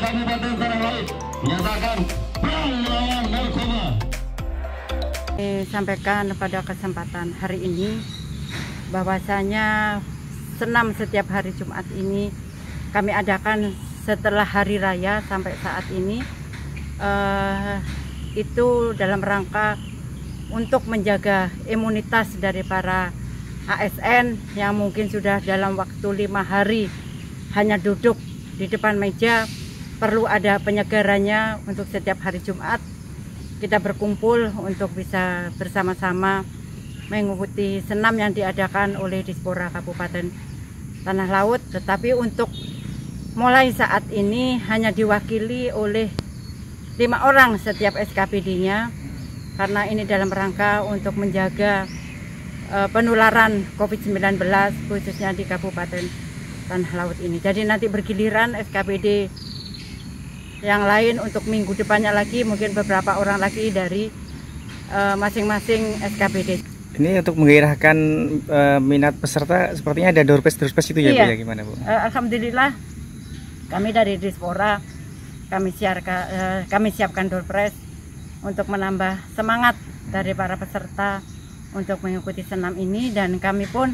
menyatakan perang melawan Sampaikan pada kesempatan hari ini bahwasanya senam setiap hari Jumat ini kami adakan setelah hari raya sampai saat ini uh, itu dalam rangka untuk menjaga imunitas dari para ASN yang mungkin sudah dalam waktu lima hari hanya duduk di depan meja perlu ada penyegarannya untuk setiap hari Jumat kita berkumpul untuk bisa bersama-sama mengikuti senam yang diadakan oleh Dispora Kabupaten Tanah Laut tetapi untuk mulai saat ini hanya diwakili oleh lima orang setiap SKPD-nya karena ini dalam rangka untuk menjaga e, penularan COVID-19 khususnya di Kabupaten Tanah Laut ini. Jadi nanti bergiliran SKPD yang lain untuk minggu depannya lagi mungkin beberapa orang lagi dari eh, masing-masing uh, SKPD. Ini untuk menggairahkan uh, eh, minat peserta sepertinya ada doorpes-doorpes itu ya iya. Bu ya gimana Bu? Uh, Alhamdulillah kami dari Dispora kami siarkan, uh, kami siapkan doorpres untuk menambah semangat dari para peserta untuk mengikuti senam ini dan kami pun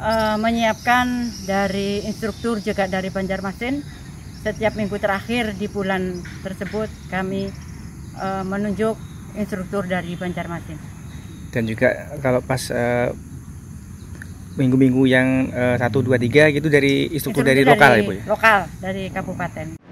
uh, menyiapkan dari instruktur juga dari Banjarmasin setiap minggu terakhir di bulan tersebut kami uh, menunjuk instruktur dari Banjarmasin. Dan juga kalau pas e, minggu-minggu uh, yang e, satu dua tiga gitu dari instruktur, instruktur dari, dari lokal ya Bu ya? Lokal dari kabupaten.